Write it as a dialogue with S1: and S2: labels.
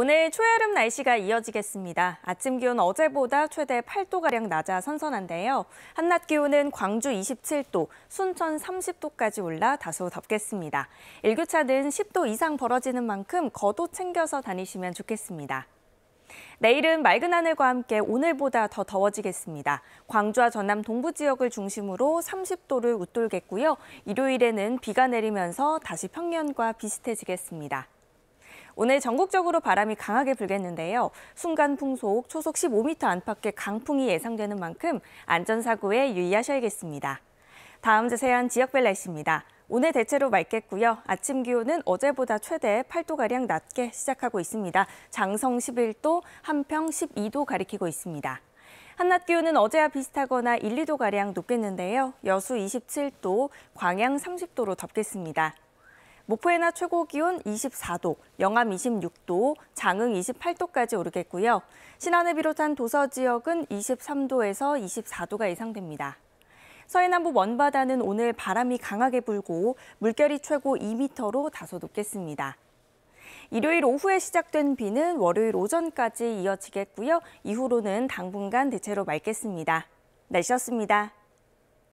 S1: 오늘 초여름 날씨가 이어지겠습니다. 아침 기온 어제보다 최대 8도가량 낮아 선선한데요. 한낮 기온은 광주 27도, 순천 30도까지 올라 다소 덥겠습니다. 일교차는 10도 이상 벌어지는 만큼 겉옷 챙겨서 다니시면 좋겠습니다. 내일은 맑은 하늘과 함께 오늘보다 더 더워지겠습니다. 광주와 전남 동부 지역을 중심으로 30도를 웃돌겠고요. 일요일에는 비가 내리면서 다시 평년과 비슷해지겠습니다. 오늘 전국적으로 바람이 강하게 불겠는데요. 순간 풍속 초속 15m 안팎의 강풍이 예상되는 만큼 안전사고에 유의하셔야겠습니다. 다음 자세한 지역별 날씨입니다. 오늘 대체로 맑겠고요. 아침 기온은 어제보다 최대 8도가량 낮게 시작하고 있습니다. 장성 11도, 함평 12도 가리키고 있습니다. 한낮 기온은 어제와 비슷하거나 1, 2도가량 높겠는데요. 여수 27도, 광양 30도로 덥겠습니다. 목포에나 최고 기온 24도, 영암 26도, 장흥 28도까지 오르겠고요. 신안을 비롯한 도서 지역은 23도에서 24도가 예상됩니다. 서해남부 원바다는 오늘 바람이 강하게 불고 물결이 최고 2m로 다소 높겠습니다. 일요일 오후에 시작된 비는 월요일 오전까지 이어지겠고요. 이후로는 당분간 대체로 맑겠습니다. 날씨였습니다.